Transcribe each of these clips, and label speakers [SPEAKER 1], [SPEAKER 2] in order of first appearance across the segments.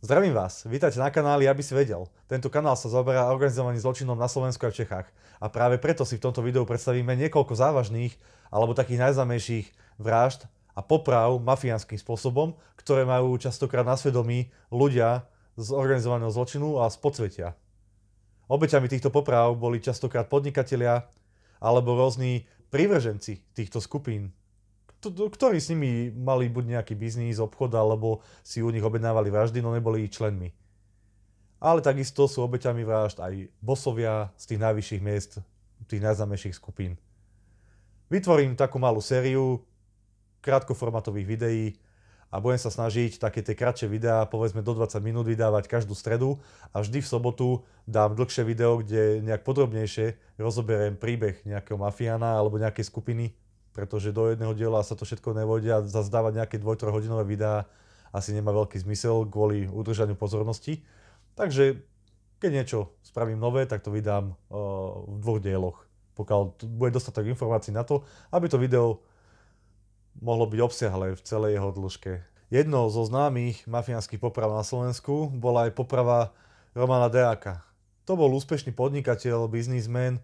[SPEAKER 1] Zdravím vás, vítajte na kanáli Aby si vedel. Tento kanál sa zaoberá organizovaným zločinom na Slovensku a v Čechách. A práve preto si v tomto videu predstavíme niekoľko závažných alebo takých najznamejších vražd a poprav mafiánskym spôsobom, ktoré majú častokrát na svedomí ľudia z organizovaného zločinu a z podsvetia. Obeťami týchto poprav boli častokrát podnikatelia alebo rôzni privrženci týchto skupín ktorí s nimi mali buď nejaký biznis, obchod, alebo si u nich objednávali vraždy, no neboli ich členmi. Ale takisto sú obeťami vražd aj bosovia z tých najvyšších miest, tých najznamejších skupín. Vytvorím takú malú sériu krátkoformatových videí, a budem sa snažiť také tie kratšie videá, povedzme do 20 minút vydávať každú stredu a vždy v sobotu dám dlhšie video, kde nejak podrobnejšie rozoberiem príbeh nejakého mafiána alebo nejakej skupiny pretože do jedného diela sa to všetko nevodia a zazdávať nejaké 2 hodinové videá asi nemá veľký zmysel kvôli udržaniu pozornosti. Takže keď niečo spravím nové, tak to vydám uh, v dvoch dieloch, pokiaľ bude dostatok informácií na to, aby to video mohlo byť obsiahle v celej jeho dĺžke. Jednou zo známych mafiánskych poprav na Slovensku bola aj poprava Romana Deáka. To bol úspešný podnikateľ, biznismen,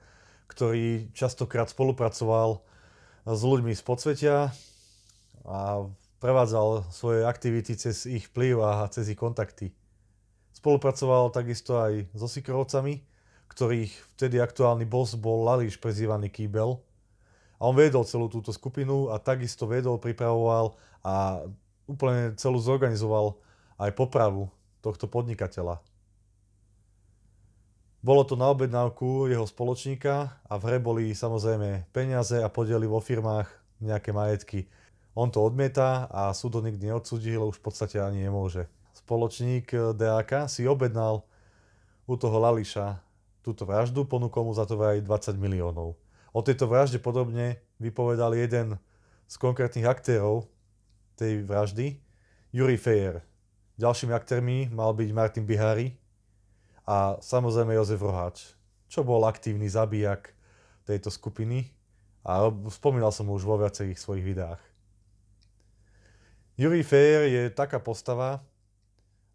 [SPEAKER 1] ktorý častokrát spolupracoval s ľuďmi z podsvetia a prevádzal svoje aktivity cez ich vplyv a cez ich kontakty. Spolupracoval takisto aj so Sikrovcami, ktorých vtedy aktuálny boss bol Lališ prezývaný Kýbel. A on vedol celú túto skupinu a takisto vedol, pripravoval a úplne celú zorganizoval aj popravu tohto podnikateľa. Bolo to na objednávku jeho spoločníka a v hre boli samozrejme peniaze a podeli vo firmách nejaké majetky. On to odmieta a súd ho nikdy neodsudil, už v podstate ani nemôže. Spoločník eh, DAK si objednal u toho Lališa túto vraždu, ponúkol mu za to aj 20 miliónov. O tejto vražde podobne vypovedal jeden z konkrétnych aktérov tej vraždy, Juri Fejer. Ďalšími aktérmi mal byť Martin Bihari, a samozrejme Jozef Roháč, čo bol aktívny zabijak tejto skupiny a spomínal som ho už vo viacerých svojich videách. Jurij Fejer je taká postava,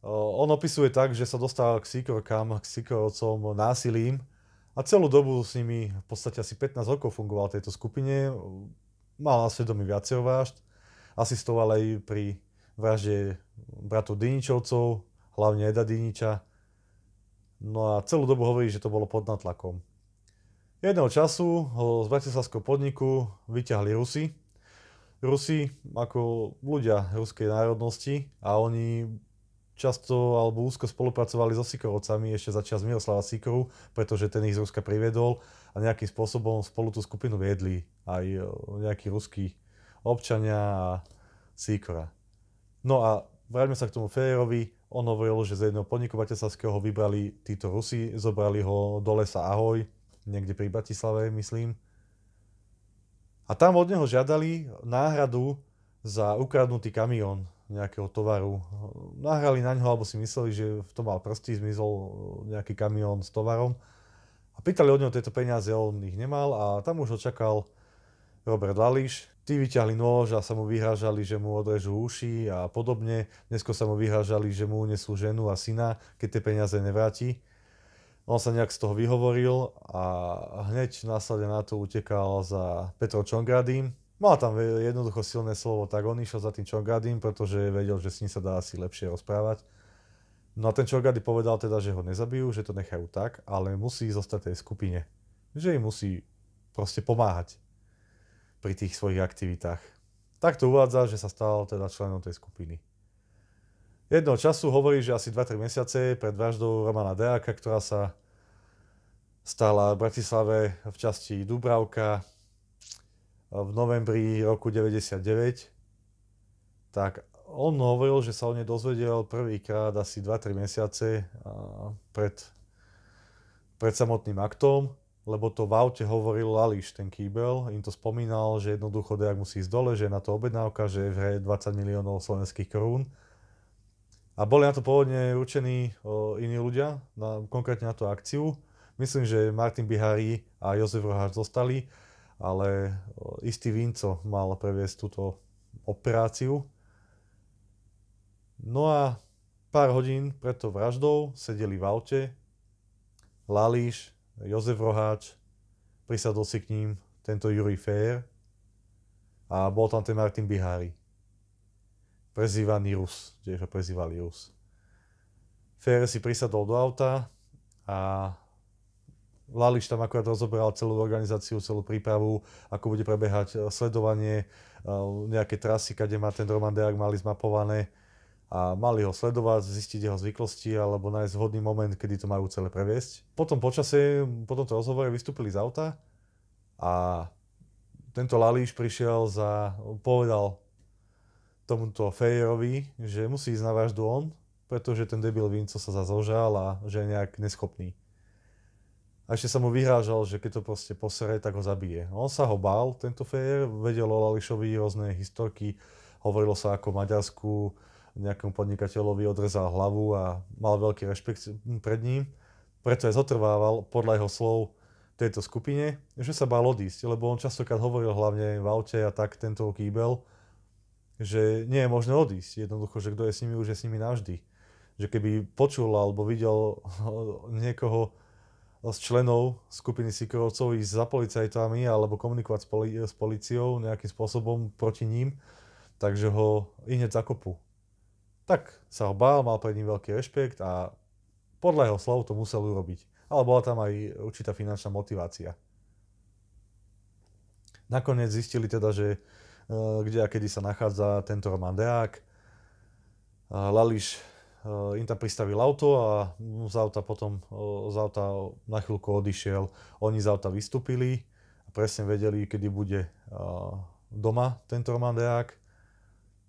[SPEAKER 1] on opisuje tak, že sa dostával k Sikorkám, k Sikorovcom násilím a celú dobu s nimi v podstate asi 15 rokov fungoval v tejto skupine. Mal na svedomí viacero vražd, asistoval aj pri vražde bratov Dyničovcov, hlavne Eda Dyniča, No a celú dobu hovorí, že to bolo pod natlakom. Jedného času ho z bratislavského podniku vyťahli Rusi. Rusi ako ľudia ruskej národnosti a oni často alebo úzko spolupracovali so Sikorovcami ešte za čas Miroslava Sikoru, pretože ten ich z Ruska priviedol a nejakým spôsobom spolu tú skupinu viedli aj e, nejakí ruskí občania a Sikora. No a vráťme sa k tomu Fejerovi on hovoril, že z jedného podniku bratislavského vybrali títo Rusi, zobrali ho do lesa Ahoj, niekde pri Bratislave, myslím. A tam od neho žiadali náhradu za ukradnutý kamión nejakého tovaru. Nahrali na ňo, alebo si mysleli, že v tom mal prstí, zmizol nejaký kamión s tovarom. A pýtali od neho tieto peniaze, on ich nemal a tam už očakal Robert Lališ, tí vyťahli nôž a sa mu vyhrážali, že mu odrežú uši a podobne. Dnesko sa mu vyhražali, že mu unesú ženu a syna, keď tie peniaze nevráti. On sa nejak z toho vyhovoril a hneď následne na to utekal za Petro Čongradým. Mal no tam jednoducho silné slovo, tak on išiel za tým Čongradým, pretože vedel, že s ním sa dá asi lepšie rozprávať. No a ten Čongady povedal teda, že ho nezabijú, že to nechajú tak, ale musí zostať tej skupine. Že im musí proste pomáhať pri tých svojich aktivitách. Takto uvádza, že sa stal teda členom tej skupiny. Jedno času hovorí, že asi 2-3 mesiace pred vraždou Romana Deáka, ktorá sa stala v Bratislave v časti Dubravka v novembri roku 99, tak on hovoril, že sa o nej dozvedel prvýkrát asi 2-3 mesiace pred, pred samotným aktom lebo to v aute hovoril Lališ, ten kýbel, im to spomínal, že jednoducho Dejak musí ísť dole, že je na to objednávka, že je v hre 20 miliónov slovenských korún. A boli na to pôvodne určení o, iní ľudia, na, konkrétne na tú akciu. Myslím, že Martin Bihari a Jozef Roháč zostali, ale o, istý Vinco mal previesť túto operáciu. No a pár hodín pred tou vraždou sedeli v aute Lališ, Jozef Roháč, prisadol si k ním tento Juri Fér a bol tam ten Martin Bihári, prezývaný Rus, kde ho prezývali Rus. Fér si prisadol do auta a Lališ tam akurát rozoberal celú organizáciu, celú prípravu, ako bude prebiehať sledovanie, eh, nejaké trasy, kde má ten Roman Deák mali zmapované a mali ho sledovať, zistiť jeho zvyklosti alebo nájsť vhodný moment, kedy to majú celé previesť. Potom počasie, po tomto rozhovore vystúpili z auta a tento Lalíš prišiel za, povedal tomuto Fejerovi, že musí ísť na vraždu on, pretože ten debil Vinco sa zazožal a že je nejak neschopný. A ešte sa mu vyhrážal, že keď to proste posere, tak ho zabije. On sa ho bál, tento Fejer, vedel o Lališovi rôzne historky, hovorilo sa ako v Maďarsku, nejakom podnikateľovi odrezal hlavu a mal veľký rešpekt pred ním. Preto aj zotrvával podľa jeho slov tejto skupine, že sa bál odísť, lebo on častokrát hovoril hlavne v aute a tak tento kýbel, že nie je možné odísť. Jednoducho, že kto je s nimi, už je s nimi navždy. Že keby počul alebo videl niekoho, z členov skupiny Sikorovcov ísť za policajtami alebo komunikovať s, poli- s policiou nejakým spôsobom proti ním, takže ho i hneď zakopu tak sa ho bál, mal pred ním veľký rešpekt a podľa jeho slov to musel urobiť. Ale bola tam aj určitá finančná motivácia. Nakoniec zistili teda, že e, kde a kedy sa nachádza tento Roman Deák. Lališ e, im tam pristavil auto a z auta potom e, z auta na chvíľku odišiel. Oni z auta vystúpili a presne vedeli, kedy bude doma tento Roman Deák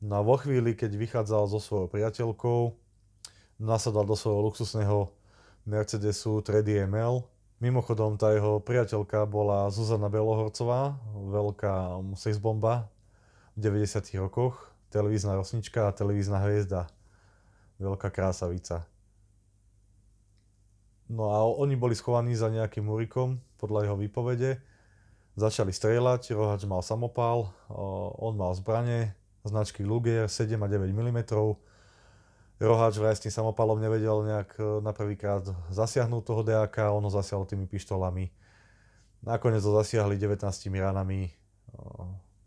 [SPEAKER 1] No a vo chvíli, keď vychádzal so svojou priateľkou, nasadal do svojho luxusného Mercedesu 3D ML. Mimochodom, tá jeho priateľka bola Zuzana Belohorcová, veľká sexbomba v 90 rokoch, televízna rosnička a televízna hviezda. Veľká krásavica. No a oni boli schovaní za nejakým murikom, podľa jeho výpovede. Začali strieľať, rohač mal samopál, on mal zbranie, značky Luger 7 a 9 mm. Roháč vraj s tým samopalom nevedel nejak e, na prvýkrát zasiahnuť toho DAK, ono zasiahlo tými pištolami. Nakoniec ho zasiahli 19 ranami, e,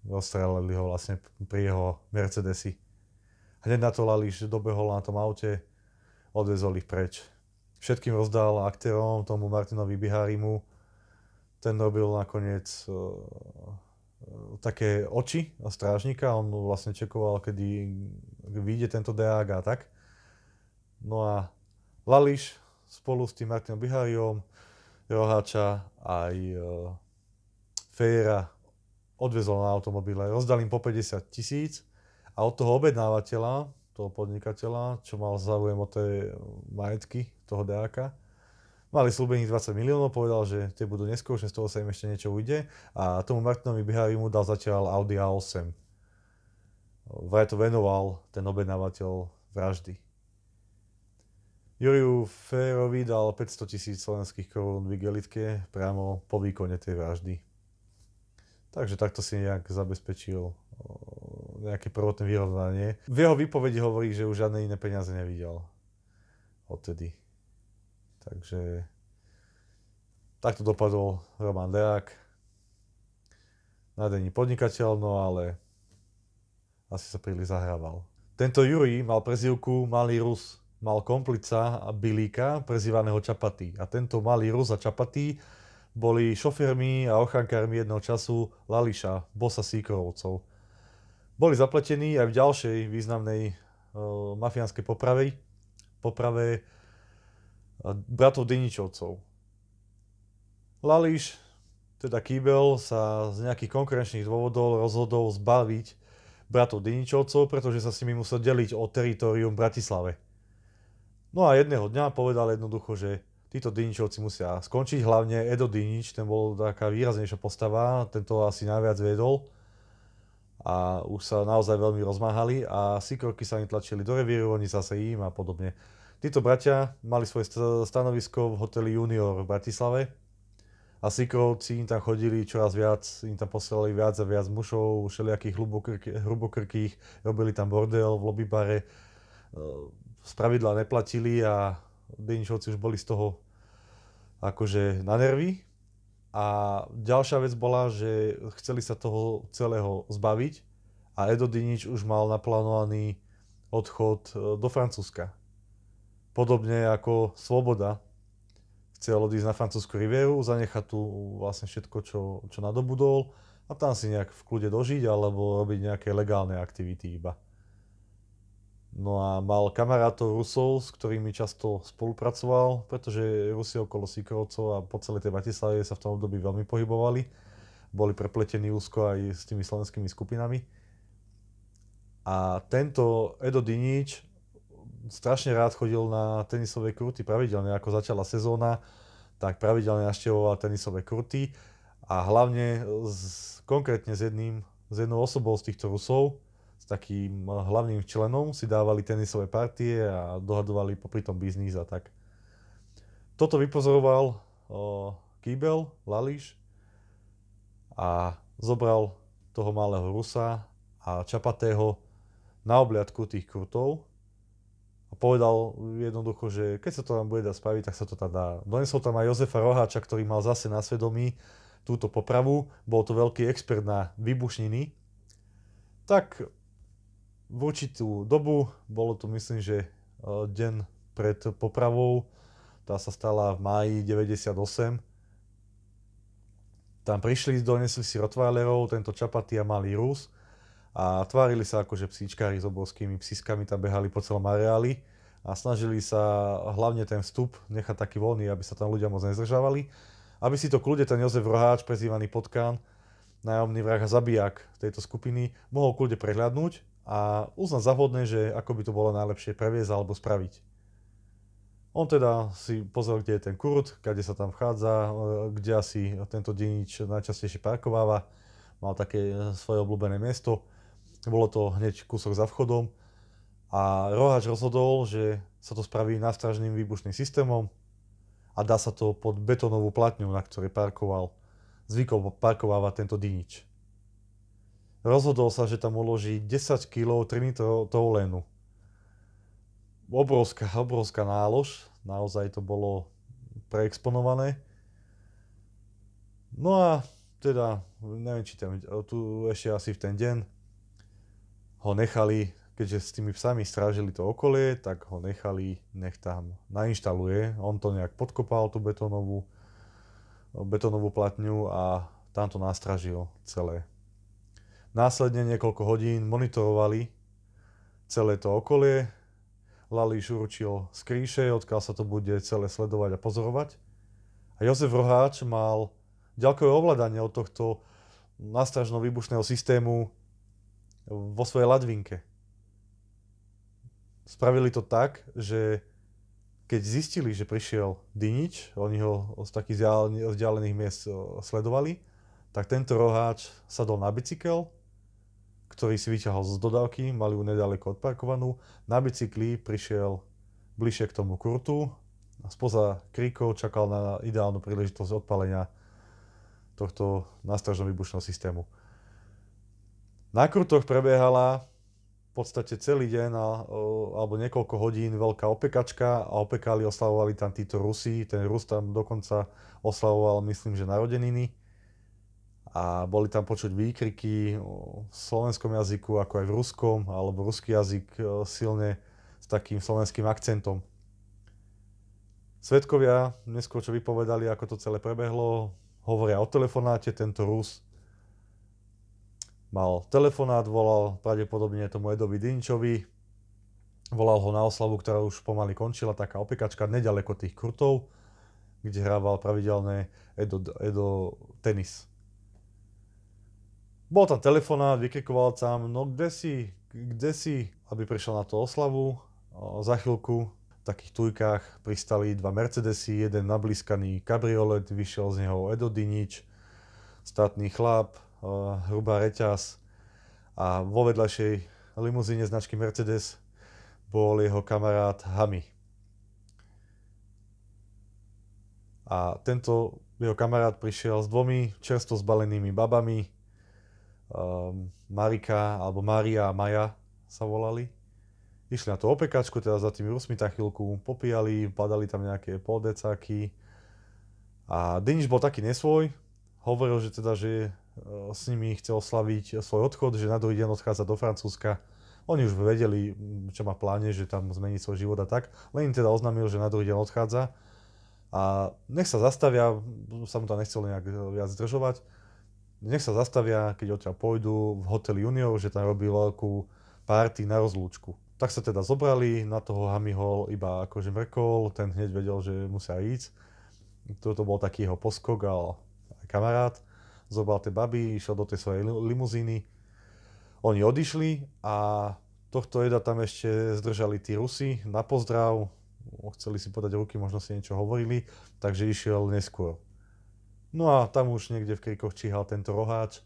[SPEAKER 1] rozstrelili ho vlastne pri jeho Mercedesi. Hneď na to Lališ dobehol na tom aute, odvezol ich preč. Všetkým rozdal aktérom, tomu Martinovi Biharimu. Ten robil nakoniec e, také oči a strážnika, on vlastne čekoval, kedy vyjde tento deák a tak. No a Lališ spolu s tým Martinom Bihariom, Roháča aj e, Fejera odvezol na automobile. Rozdal im po 50 tisíc a od toho objednávateľa, toho podnikateľa, čo mal záujem o tej majetky toho deáka, Mali slúbených 20 miliónov, povedal, že tie budú neskôr, že z toho sa im ešte niečo ujde a tomu Martinovi Bihavi mu dal zatiaľ Audi A8. Vraj to venoval ten objednávateľ vraždy. Juriu Férovi dal 500 tisíc slovenských korún v igelitke priamo po výkone tej vraždy. Takže takto si nejak zabezpečil nejaké prvotné vyrovnanie. V jeho výpovedi hovorí, že už žiadne iné peniaze nevidel odtedy. Takže takto dopadol Roman Deák. Nadení podnikateľ, no ale asi sa príliš zahrával. Tento Juri mal prezivku Malý Rus. Mal komplica Bilíka, prezývaného Čapatý. A tento Malý Rus a Čapatý boli šofermi a ochrankármi jedného času Lališa, bosa Síkorovcov. Boli zapletení aj v ďalšej významnej e, mafiánskej poprave, poprave bratov Deničovcov. Lališ, teda Kýbel, sa z nejakých konkurenčných dôvodov rozhodol zbaviť bratov Deničovcov, pretože sa s nimi musel deliť o teritorium Bratislave. No a jedného dňa povedal jednoducho, že títo Diničovci musia skončiť, hlavne Edo Dinič, ten bol taká výraznejšia postava, tento asi najviac vedol a už sa naozaj veľmi rozmáhali a sikorky sa im tlačili do revíru, oni zase im a podobne. Títo bratia mali svoje stanovisko v hoteli Junior v Bratislave a Sikrovci im tam chodili čoraz viac, im tam posielali viac a viac mušov, všelijakých hrubokrkých, robili tam bordel v lobbybare, z e, pravidla neplatili a Deničovci už boli z toho akože na nervy. A ďalšia vec bola, že chceli sa toho celého zbaviť a Edo Dinič už mal naplánovaný odchod e, do Francúzska Podobne ako Sloboda chcel odísť na francúzsku rivieru, zanechať tu vlastne všetko, čo, čo nadobudol a tam si nejak v kľude dožiť alebo robiť nejaké legálne aktivity iba. No a mal kamarátov Rusov, s ktorými často spolupracoval, pretože Rusi okolo Sikorovcov a po celej tej Bratislave sa v tom období veľmi pohybovali. Boli prepletení úzko aj s tými slovenskými skupinami. A tento Edo Dinič strašne rád chodil na tenisové kurty pravidelne, ako začala sezóna, tak pravidelne naštevoval tenisové kurty a hlavne s, konkrétne s, jedným, s jednou osobou z týchto Rusov, s takým hlavným členom si dávali tenisové partie a dohadovali popri tom biznis a tak. Toto vypozoroval o, Kýbel, Lališ a zobral toho malého Rusa a Čapatého na obliadku tých kurtov povedal jednoducho, že keď sa to tam bude dať spraviť, tak sa to tam dá. Donesol no tam aj Jozefa Roháča, ktorý mal zase na svedomí túto popravu. Bol to veľký expert na výbušniny. Tak v určitú dobu, bolo to myslím, že e, deň pred popravou, tá sa stala v máji 98, tam prišli, donesli si Rottweilerov, tento čapatý a malý Rus a tvárili sa ako, že psíčkári s obrovskými psískami tam behali po celom areáli a snažili sa hlavne ten vstup nechať taký voľný, aby sa tam ľudia moc nezdržávali. Aby si to kľude ten Jozef Roháč, prezývaný Potkán, najomný vrah a zabijak tejto skupiny, mohol kľude prehľadnúť a uznať za vhodné, že ako by to bolo najlepšie previesť alebo spraviť. On teda si pozrel, kde je ten kurt, kde sa tam vchádza, e, kde asi tento denič najčastejšie parkováva. Mal také e, svoje obľúbené miesto bolo to hneď kúsok za vchodom a rohač rozhodol, že sa to spraví nástražným výbušným systémom a dá sa to pod betónovú platňu, na ktorej parkoval, zvykol parkovávať tento dynič. Rozhodol sa, že tam uloží 10 kg trinitrotolénu. Obrovská, obrovská nálož, naozaj to bolo preexponované. No a teda, neviem, či tam, tu ešte asi v ten deň ho nechali, keďže s tými psami strážili to okolie, tak ho nechali, nech tam nainštaluje. On to nejak podkopal, tú betónovú, betónovú platňu a tam to nastražil celé. Následne niekoľko hodín monitorovali celé to okolie. Lališ určil z kríše, odkiaľ sa to bude celé sledovať a pozorovať. A Jozef Roháč mal ďalkové ovládanie od tohto nastražno výbušného systému vo svojej ladvinke. Spravili to tak, že keď zistili, že prišiel Dinič, oni ho z takých vzdialených miest sledovali, tak tento roháč sadol na bicykel, ktorý si vyťahol z dodávky, mali ju nedaleko odparkovanú. Na bicykli prišiel bližšie k tomu kurtu a spoza kríkov čakal na ideálnu príležitosť odpalenia tohto nástražno vybušného systému. Na Krutoch prebiehala v podstate celý deň alebo niekoľko hodín veľká opekačka a opekali, oslavovali tam títo Rusi. Ten Rus tam dokonca oslavoval, myslím, že narodeniny. A boli tam počuť výkriky v slovenskom jazyku, ako aj v ruskom, alebo ruský jazyk e, silne s takým slovenským akcentom. Svedkovia neskôr, čo vypovedali, ako to celé prebehlo, hovoria o telefonáte, tento Rus mal telefonát, volal pravdepodobne tomu Edovi Dinčovi, volal ho na oslavu, ktorá už pomaly končila, taká opekačka nedaleko tých krutov, kde hrával pravidelné Edo, Edo tenis. Bol tam telefonát, vykrikoval tam, no kde si, kde si, aby prišiel na tú oslavu. Za chvíľku v takých tujkách pristali dva Mercedesy, jeden nablískaný kabriolet, vyšiel z neho Edo Dinič, statný chlap, hrubá reťaz a vo vedľajšej limuzíne značky Mercedes bol jeho kamarát Hami. A tento jeho kamarát prišiel s dvomi čerstvo zbalenými babami, um, Marika alebo maria a Maja sa volali. Išli na to opekačku, teda za tými Rusmi tá chvíľku popíjali, padali tam nejaké poldecáky. A Dinič bol taký nesvoj, hovoril, že teda, že Eh, s nimi chcel slaviť svoj odchod, že na druhý deň odchádza do Francúzska. Oni už vedeli, mm, čo má v pláne, že tam zmení svoj život a tak. Len im teda oznámil, že na druhý deň odchádza. A nech sa zastavia, sa mu tam nechcel nejak eh, viac zdržovať, nech sa zastavia, keď odtiaľ pôjdu v hoteli Junior, že tam robí veľkú párty na rozlúčku. Tak sa teda zobrali, na toho Hamihol iba akože mrkol, ten hneď vedel, že musia ísť. Toto bol taký jeho poskok a kamarát zobral tie baby, išiel do tej svojej limuzíny. Oni odišli a tohto jeda tam ešte zdržali tí Rusi na pozdrav, chceli si podať ruky, možno si niečo hovorili, takže išiel neskôr. No a tam už niekde v krikoch číhal tento roháč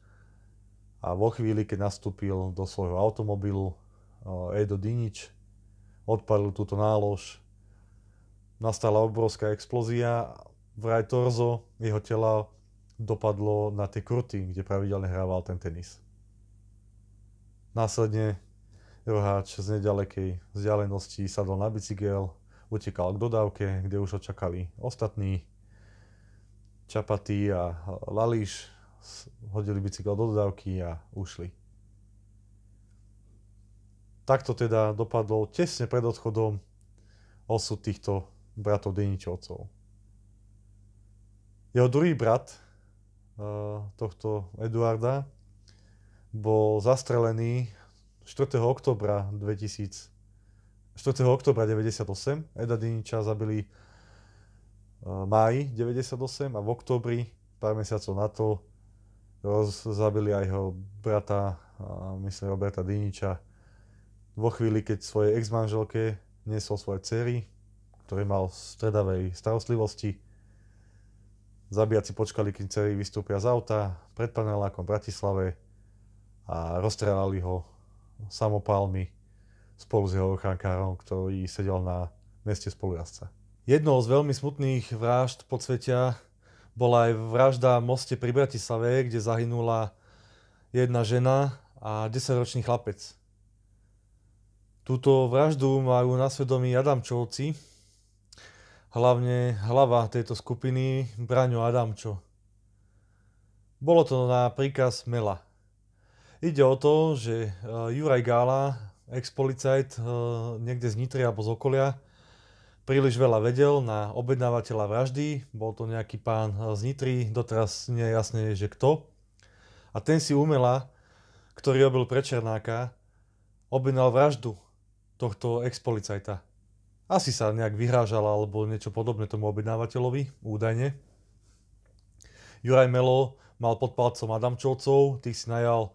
[SPEAKER 1] a vo chvíli, keď nastúpil do svojho automobilu Edo Dinič, odpalil túto nálož, nastala obrovská explózia, vraj torzo jeho tela dopadlo na tie kruty, kde pravidelne hrával ten tenis. Následne roháč z nedalekej vzdialenosti sadol na bicykel, utekal k dodávke, kde už očakali ostatní. Čapatý a Lališ hodili bicykel do dodávky a ušli. Takto teda dopadlo tesne pred odchodom osud týchto bratov Deničovcov. Jeho druhý brat, Eh, tohto Eduarda bol zastrelený 4. oktobra 2000, 4. oktobra 98. Eda Diniča zabili eh, máji 98 a v oktobri pár mesiacov na to roz, zabili aj jeho brata, eh, myslím Roberta Diniča, vo chvíli, keď svojej ex-manželke nesol svoje cery, ktorý mal v stredavej starostlivosti. Zabíjaci počkali, kým celý vystúpia z auta pred panelákom v Bratislave a rozstrelali ho samopálmi spolu s jeho ochránkárom, ktorý sedel na meste spolujazca. Jednou z veľmi smutných vražd svetia bola aj vražda v moste pri Bratislave, kde zahynula jedna žena a 10-ročný chlapec. Túto vraždu majú na svedomí Adamčovci, hlavne hlava tejto skupiny Braňo Adamčo. Bolo to na príkaz Mela. Ide o to, že e, Juraj Gála, ex-policajt e, niekde z Nitry alebo z okolia, príliš veľa vedel na objednávateľa vraždy. Bol to nejaký pán e, z Nitry, doteraz nie je jasné, že kto. A ten si umela, ktorý robil pre Černáka, objednal vraždu tohto ex-policajta. Asi sa nejak vyhrážala alebo niečo podobné tomu objednávateľovi, údajne. Juraj Melo mal pod palcom Adamčovcov, tých si najal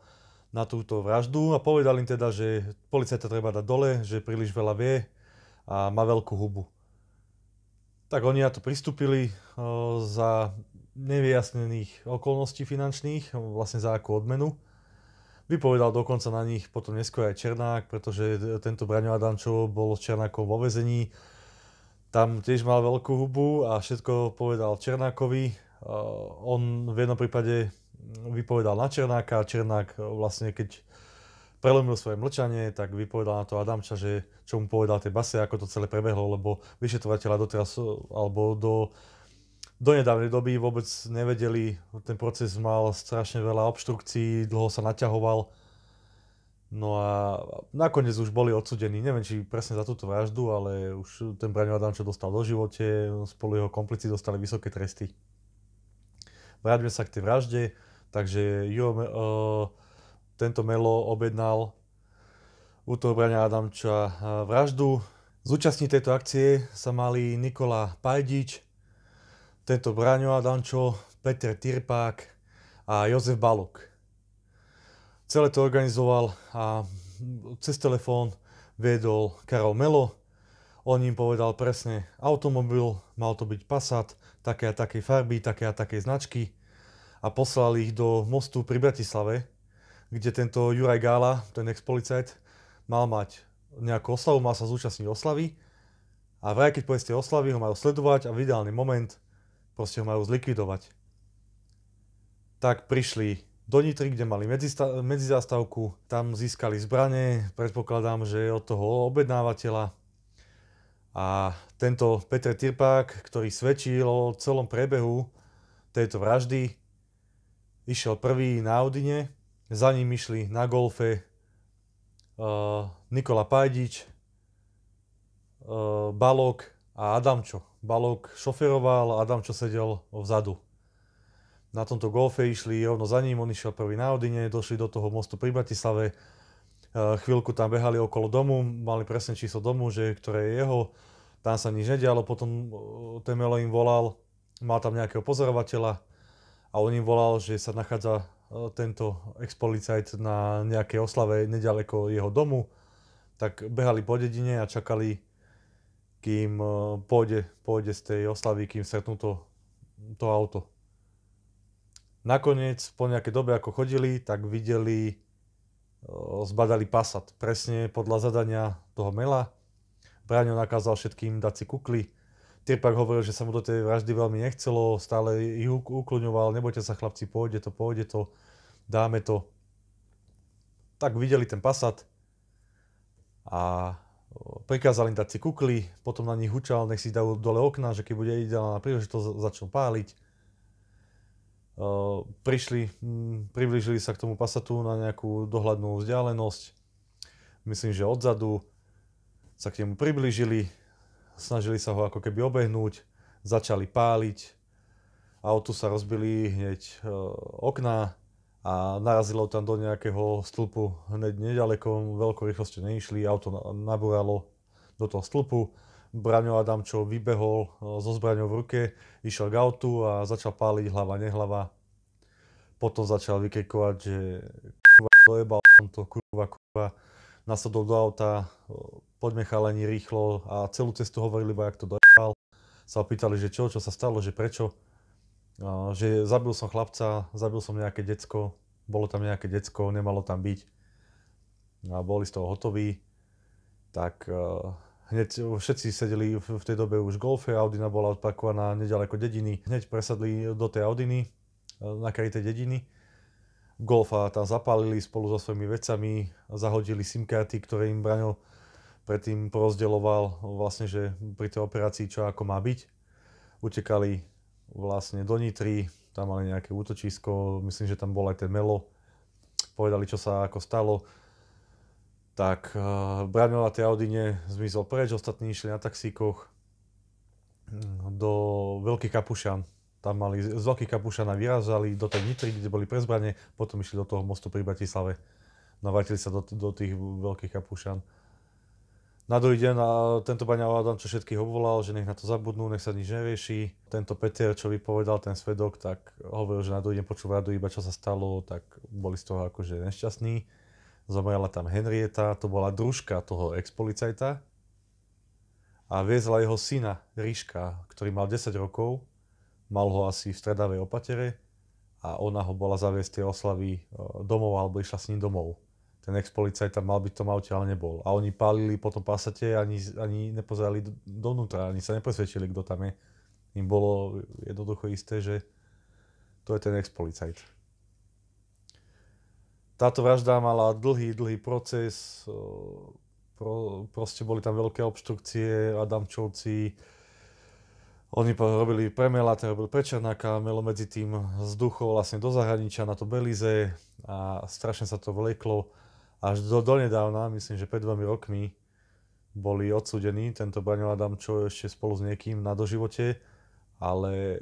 [SPEAKER 1] na túto vraždu a povedal im teda, že policajta treba dať dole, že príliš veľa vie a má veľkú hubu. Tak oni na to pristúpili e, za nevyjasnených okolností finančných, vlastne za akú odmenu. Vypovedal dokonca na nich potom neskôr aj Černák, pretože tento Braňo Adamčov bol s Černákom vo vezení. Tam tiež mal veľkú hubu a všetko povedal Černákovi. Eh, on v jednom prípade vypovedal na Černáka a Černák eh, vlastne keď prelomil svoje mlčanie, tak vypovedal na to Adamča, že čo mu povedal tej base, ako to celé prebehlo, lebo vyšetrovateľa doteraz, eh, alebo do do nedávnej doby vôbec nevedeli, ten proces mal strašne veľa obštrukcií, dlho sa naťahoval. No a nakoniec už boli odsudení, neviem či presne za túto vraždu, ale už ten Braňo Adamčo dostal do živote, spolu jeho komplici dostali vysoké tresty. Vráťme sa k tej vražde, takže Juro, uh, tento Melo objednal u toho Braňa Adamča e, vraždu. Zúčastní tejto akcie sa mali Nikola Pajdič, tento Braňo Adančo, Peter Tirpák a Jozef Balok. Celé to organizoval a cez telefón viedol Karol Melo. On im povedal presne automobil, mal to byť Passat, také a také farby, také a také značky a poslali ich do mostu pri Bratislave, kde tento Juraj Gála, ten ex-policajt, mal mať nejakú oslavu, mal sa zúčastniť oslavy a vraj keď povedzte oslavy, ho majú sledovať a v ideálny moment proste ho majú zlikvidovať. Tak prišli do Nitry, kde mali medzista- medzizástavku, tam získali zbranie, predpokladám, že od toho objednávateľa. A tento Petr Tirpák, ktorý svedčil o celom prebehu tejto vraždy, išiel prvý na Audine, za ním išli na golfe uh, Nikola Pajdič, uh, Balok a Adamčo. Balok šoferoval, Adamčo sedel vzadu. Na tomto golfe išli rovno za ním, on išiel prvý na Odine, došli do toho mostu pri Bratislave, e, chvíľku tam behali okolo domu, mali presne číslo domu, že ktoré je jeho, tam sa nič nedialo, potom e, Temelo im volal, mal tam nejakého pozorovateľa a on im volal, že sa nachádza e, tento expolicajt na nejakej oslave nedaleko jeho domu, tak behali po dedine a čakali, kým eh, pôjde, pôjde z tej oslavy, kým stretnú to, to auto. Nakoniec, po nejakej dobe, ako chodili, tak videli, eh, zbadali Passat. Presne podľa zadania toho Mela. Braňo nakázal všetkým dať si kukly. Tirpak hovoril, že sa mu do tej vraždy veľmi nechcelo, stále ich ukloňoval, nebojte sa chlapci, pôjde to, pôjde to, dáme to. Tak videli ten Passat a prikázal im dať si kukly, potom na nich hučal, nech si dajú dole okna, že keď bude ideálna príležitosť, začnú páliť. Prišli, mm, priblížili sa k tomu pasatu na nejakú dohľadnú vzdialenosť, myslím, že odzadu, sa k nemu priblížili, snažili sa ho ako keby obehnúť, začali páliť, autu sa rozbili hneď okná, a narazilo tam do nejakého stĺpu hneď nedaleko, veľkou rýchlosťou neišli, auto nabúralo do toho stĺpu. Braňo Adamčo vybehol e, so zbraňou v ruke, išiel k autu a začal páliť hlava, nehlava. Potom začal vykrikovať, že kurva, dojebal som to, kurva, kurva. Nasadol do auta, e, poďme chalani rýchlo a celú cestu hovorili iba, jak to dojebal. Sa opýtali, že čo, čo sa stalo, že prečo že zabil som chlapca, zabil som nejaké decko, bolo tam nejaké decko, nemalo tam byť a boli z toho hotoví, tak e, hneď všetci sedeli v tej dobe už v golfe, Audina bola odpakovaná nedaleko dediny, hneď presadli do tej Audiny, e, na kraji tej dediny, golfa tam zapálili spolu so svojimi vecami, zahodili simkarty, ktoré im Braňo predtým porozdeloval vlastne, že pri tej operácii čo ako má byť. Utekali vlastne do Nitry, tam mali nejaké útočisko, myslím, že tam bol aj ten Melo, povedali, čo sa ako stalo. Tak uh, eh, Braňo na tej Audine zmizol preč, ostatní išli na taxíkoch mm, do veľkých Kapušan. Tam mali, z Veľkých Kapušana vyrazali do tej Nitry, kde boli prezbranie, potom išli do toho mostu pri Bratislave. Navrátili sa do, do tých Veľkých Kapušan. Na druhý deň a tento Baňa Adam, čo všetkých obvolal, že nech na to zabudnú, nech sa nič nevieši. Tento Peter, čo vypovedal ten svedok, tak hovoril, že na druhý deň počul radu iba čo sa stalo, tak boli z toho akože nešťastní. Zomrela tam Henrieta, to bola družka toho ex-policajta a viezla jeho syna Ríška, ktorý mal 10 rokov, mal ho asi v stredavej opatere a ona ho bola zaviesť tie oslavy e, domov alebo išla s ním domov ten ex-policajt tam mal byť v tom aute, ale nebol. A oni pálili po tom pasate, ani, ani nepozerali dovnútra, ani sa nepresvedčili, kto tam je. Im bolo jednoducho isté, že to je ten ex-policajt. Táto vražda mala dlhý, dlhý proces, pro, proste boli tam veľké obštrukcie, Adamčovci, oni robili pre Melata, robili pre Černáka, Melo medzi tým zduchol vlastne do zahraničia na to Belize a strašne sa to vleklo až do, donedávna, myslím, že pred dvomi rokmi, boli odsudení, tento Braňo Adamčo ešte spolu s niekým na doživote, ale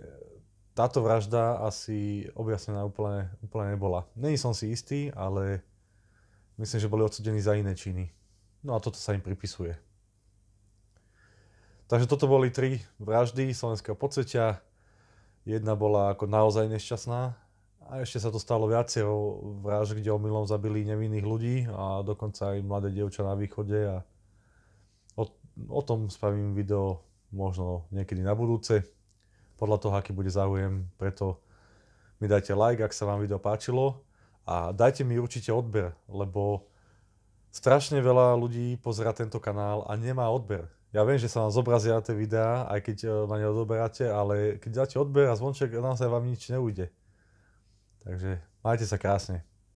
[SPEAKER 1] táto vražda asi objasnená úplne, úplne nebola. Není som si istý, ale myslím, že boli odsudení za iné činy. No a toto sa im pripisuje. Takže toto boli tri vraždy slovenského podsvetia. Jedna bola ako naozaj nešťastná, a ešte sa to stalo viacero vražd, kde omylom zabili nevinných ľudí a dokonca aj mladé dievča na východe. A o, o tom spravím video možno niekedy na budúce, podľa toho, aký bude záujem. Preto mi dajte like, ak sa vám video páčilo a dajte mi určite odber, lebo strašne veľa ľudí pozera tento kanál a nemá odber. Ja viem, že sa vám zobrazia tie videá, aj keď ma e, neodoberáte, ale keď dáte odber a zvonček, naozaj vám nič neujde. Takže majte sa krásne.